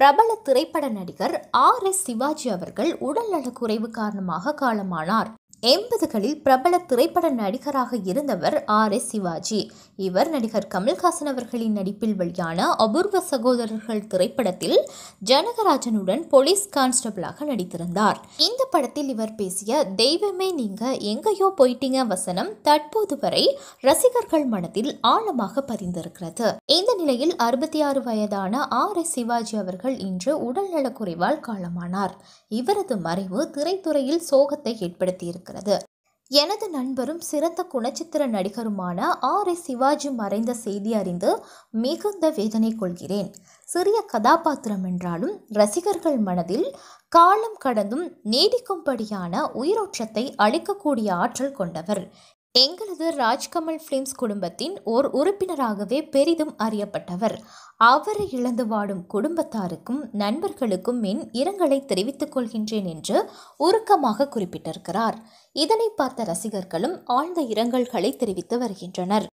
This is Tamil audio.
பிரபல திரைப்பட நடிகர் ஆர் எஸ் சிவாஜி அவர்கள் உடல்நலக்குறைவு காரணமாக காலமானார் எண்பதுகளில் பிரபல திரைப்பட நடிகராக இருந்தவர் ஆர் எஸ் சிவாஜி இவர் நடிகர் கமல்ஹாசன் அவர்களின் நடிப்பில் வெளியான அபூர்வ சகோதரர்கள் திரைப்படத்தில் ஜனகராஜனுடன் போலீஸ் கான்ஸ்டபிளாக நடித்திருந்தார் இந்த படத்தில் இவர் பேசிய தெய்வமே நீங்க எங்கேயோ போயிட்டீங்க வசனம் தற்போது வரை ரசிகர்கள் மனதில் ஆழமாக பதிந்திருக்கிறது இந்த நிலையில் அறுபத்தி ஆறு வயதான ஆர் எஸ் சிவாஜி அவர்கள் இன்று உடல்நலக்குறைவால் காலமானார் இவரது மறைவு திரைத்துறையில் சோகத்தை ஏற்படுத்தியிருக்கிறது இருக்கிறது எனது நண்பரும் சிறந்த குணச்சித்திர நடிகருமான ஆர் எஸ் சிவாஜி மறைந்த செய்தி அறிந்து மிகுந்த வேதனை கொள்கிறேன் சிறிய கதாபாத்திரம் என்றாலும் ரசிகர்கள் மனதில் காலம் கடந்தும் நீடிக்கும்படியான உயிரோற்றத்தை அளிக்கக்கூடிய ஆற்றல் கொண்டவர் எங்களது ராஜ்கமல் ஃபிலிம்ஸ் குடும்பத்தின் ஓர் உறுப்பினராகவே பெரிதும் அறியப்பட்டவர் அவரை இழந்து வாடும் குடும்பத்தாருக்கும் நண்பர்களுக்கும் என் இரங்கலை தெரிவித்துக் கொள்கின்றேன் என்று உருக்கமாக குறிப்பிட்டிருக்கிறார் இதனை பார்த்த ரசிகர்களும் ஆழ்ந்த இரங்கல்களை தெரிவித்து வருகின்றனர்